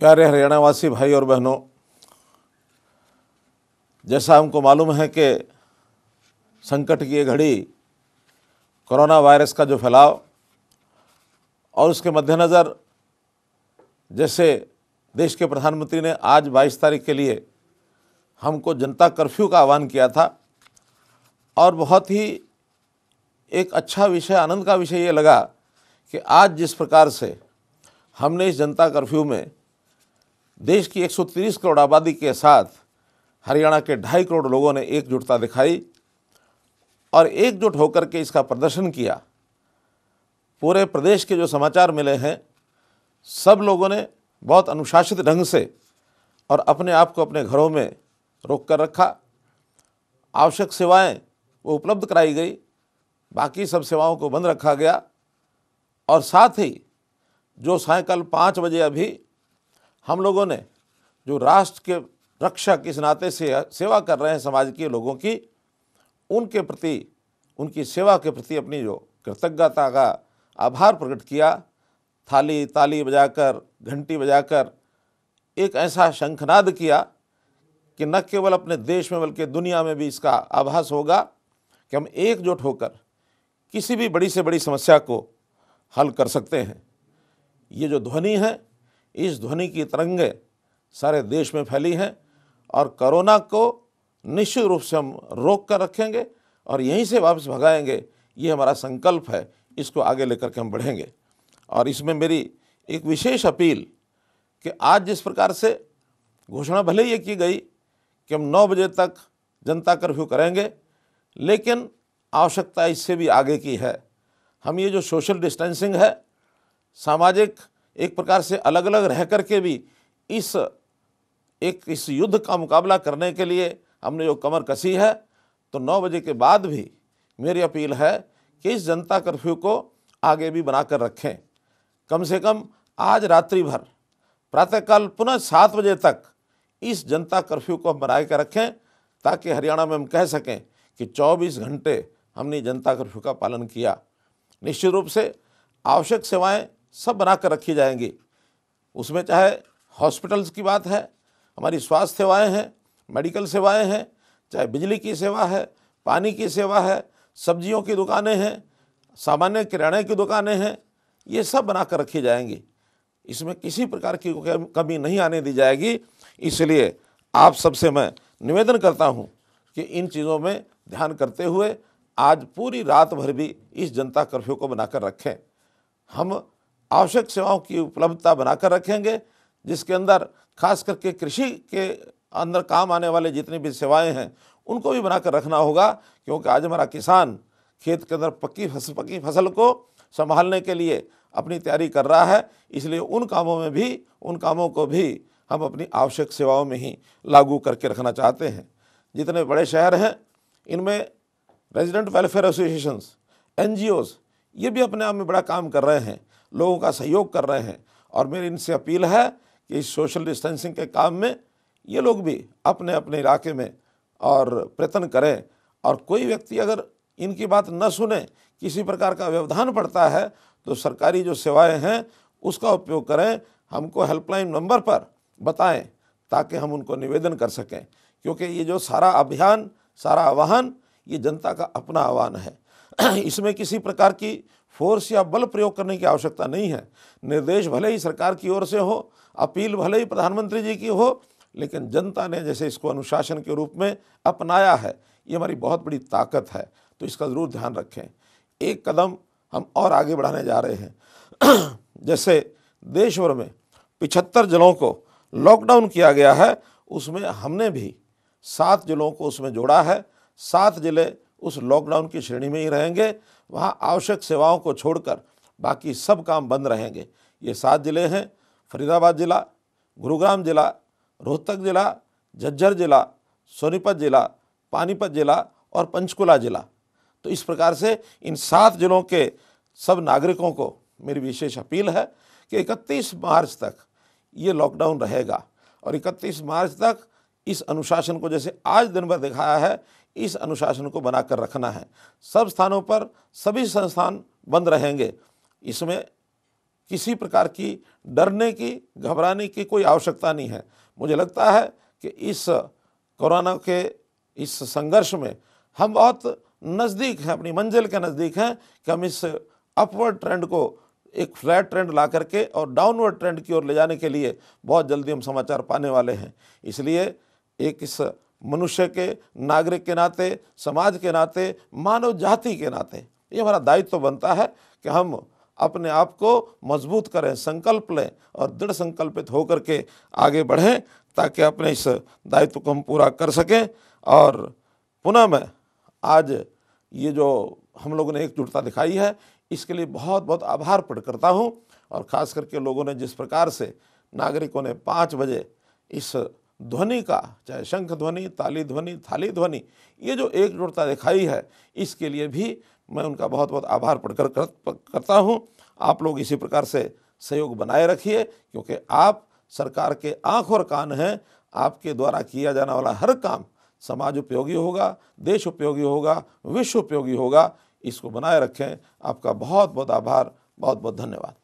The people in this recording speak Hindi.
प्यारे हरियाणावासी भाई और बहनों जैसा हमको मालूम है कि संकट की ये घड़ी कोरोना वायरस का जो फैलाव और उसके मद्देनज़र जैसे देश के प्रधानमंत्री ने आज 22 तारीख के लिए हमको जनता कर्फ्यू का आह्वान किया था और बहुत ही एक अच्छा विषय आनंद का विषय ये लगा कि आज जिस प्रकार से हमने इस जनता कर्फ्यू में देश की 130 करोड़ आबादी के साथ हरियाणा के ढाई करोड़ लोगों ने एकजुटता दिखाई और एकजुट होकर के इसका प्रदर्शन किया पूरे प्रदेश के जो समाचार मिले हैं सब लोगों ने बहुत अनुशासित ढंग से और अपने आप को अपने घरों में रोक कर रखा आवश्यक सेवाएं वो उपलब्ध कराई गई बाकी सब सेवाओं को बंद रखा गया और साथ ही जो सायकाल पाँच बजे अभी हम लोगों ने जो राष्ट्र के रक्षा इस नाते से सेवा कर रहे हैं समाज के लोगों की उनके प्रति उनकी सेवा के प्रति अपनी जो कृतज्ञता का आभार प्रकट किया थाली ताली बजाकर घंटी बजाकर एक ऐसा शंखनाद किया कि न केवल अपने देश में बल्कि दुनिया में भी इसका आभास होगा कि हम एकजुट होकर किसी भी बड़ी से बड़ी समस्या को हल कर सकते हैं ये जो ध्वनि है इस ध्वनि की तरंगे सारे देश में फैली हैं और कोरोना को निश्चित रूप से हम रोक कर रखेंगे और यहीं से वापस भगाएंगे ये हमारा संकल्प है इसको आगे लेकर के हम बढ़ेंगे और इसमें मेरी एक विशेष अपील कि आज जिस प्रकार से घोषणा भले ये की गई कि हम नौ बजे तक जनता कर्फ्यू करेंगे लेकिन आवश्यकता इससे भी आगे की है हम ये जो सोशल डिस्टेंसिंग है सामाजिक एक प्रकार से अलग अलग रह कर के भी इस एक इस युद्ध का मुकाबला करने के लिए हमने जो कमर कसी है तो नौ बजे के बाद भी मेरी अपील है कि इस जनता कर्फ्यू को आगे भी बना कर रखें कम से कम आज रात्रि भर प्रातःकाल पुनः सात बजे तक इस जनता कर्फ्यू को हम बना के रखें ताकि हरियाणा में हम कह सकें कि 24 घंटे हमने जनता कर्फ्यू का पालन किया निश्चित रूप से आवश्यक सेवाएं सब बना कर रखे जाएंगे उसमें चाहे हॉस्पिटल्स की बात है हमारी स्वास्थ्य सेवाएं हैं मेडिकल सेवाएं हैं चाहे बिजली की सेवा है पानी की सेवा है सब्जियों की दुकानें हैं सामान्य किराने की दुकानें हैं ये सब बना कर रखे जाएंगे इसमें किसी प्रकार की कमी नहीं आने दी जाएगी इसलिए आप सबसे मैं निवेदन करता हूँ कि इन चीज़ों में ध्यान करते हुए आज पूरी रात भर भी इस जनता कर्फ्यू को बनाकर रखें हम आवश्यक सेवाओं की उपलब्धता बनाकर रखेंगे जिसके अंदर खास करके कृषि के अंदर काम आने वाले जितनी भी सेवाएं हैं उनको भी बनाकर रखना होगा क्योंकि आज हमारा किसान खेत के अंदर पक्की फसल पक्की फसल को संभालने के लिए अपनी तैयारी कर रहा है इसलिए उन कामों में भी उन कामों को भी हम अपनी आवश्यक सेवाओं में ही लागू करके रखना चाहते हैं जितने बड़े शहर हैं इनमें रेजिडेंट वेलफेयर एसोसिएशंस एन ये भी अपने आप में बड़ा काम कर रहे हैं लोगों का सहयोग कर रहे हैं और मेरी इनसे अपील है कि इस सोशल डिस्टेंसिंग के काम में ये लोग भी अपने अपने इलाके में और प्रयत्न करें और कोई व्यक्ति अगर इनकी बात न सुने किसी प्रकार का व्यवधान पड़ता है तो सरकारी जो सेवाएं हैं उसका उपयोग करें हमको हेल्पलाइन नंबर पर बताएं ताकि हम उनको निवेदन कर सकें क्योंकि ये जो सारा अभियान सारा आह्वान ये जनता का अपना आह्वान है इसमें किसी प्रकार की फोर्स या बल प्रयोग करने की आवश्यकता नहीं है निर्देश भले ही सरकार की ओर से हो अपील भले ही प्रधानमंत्री जी की हो लेकिन जनता ने जैसे इसको अनुशासन के रूप में अपनाया है ये हमारी बहुत बड़ी ताकत है तो इसका ज़रूर ध्यान रखें एक कदम हम और आगे बढ़ाने जा रहे हैं जैसे देश भर में पिछहत्तर जिलों को लॉकडाउन किया गया है उसमें हमने भी सात जिलों को उसमें जोड़ा है सात ज़िले उस लॉकडाउन की श्रेणी में ही रहेंगे वहाँ आवश्यक सेवाओं को छोड़कर बाकी सब काम बंद रहेंगे ये सात ज़िले हैं फरीदाबाद ज़िला गुरुग्राम ज़िला रोहतक ज़िला झज्जर ज़िला सोनीपत ज़िला पानीपत ज़िला और पंचकुला ज़िला तो इस प्रकार से इन सात ज़िलों के सब नागरिकों को मेरी विशेष अपील है कि 31 मार्च तक ये लॉकडाउन रहेगा और 31 मार्च तक इस अनुशासन को जैसे आज दिन भर दिखाया है इस अनुशासन को बनाकर रखना है सब स्थानों पर सभी संस्थान बंद रहेंगे इसमें किसी प्रकार की डरने की घबराने की कोई आवश्यकता नहीं है मुझे लगता है कि इस कोरोना के इस संघर्ष में हम बहुत नज़दीक हैं अपनी मंजिल के नज़दीक हैं कि हम इस अपवर्ड ट्रेंड को एक फ्लैट ट्रेंड ला करके और डाउनवर्ड ट्रेंड की ओर ले जाने के लिए बहुत जल्दी हम समाचार पाने वाले हैं इसलिए एक इस मनुष्य के नागरिक के नाते समाज के नाते मानव जाति के नाते ये हमारा दायित्व तो बनता है कि हम अपने आप को मजबूत करें संकल्प लें और दृढ़ संकल्पित होकर के आगे बढ़ें ताकि अपने इस दायित्व को हम पूरा कर सकें और पुनः मैं आज ये जो हम लोगों ने एकजुटता दिखाई है इसके लिए बहुत बहुत आभार प्रकट करता हूँ और ख़ास करके लोगों ने जिस प्रकार से नागरिकों ने पाँच बजे इस ध्वनि का चाहे शंख ध्वनि ताली ध्वनि थाली ध्वनि ये जो एकजुटता दिखाई है इसके लिए भी मैं उनका बहुत बहुत आभार पढ़कर कर, करता हूँ आप लोग इसी प्रकार से सहयोग बनाए रखिए क्योंकि आप सरकार के आँख और कान हैं आपके द्वारा किया जाने वाला हर काम समाज उपयोगी होगा देश उपयोगी होगा विश्व उपयोगी होगा इसको बनाए रखें आपका बहुत बहुत आभार बहुत बहुत धन्यवाद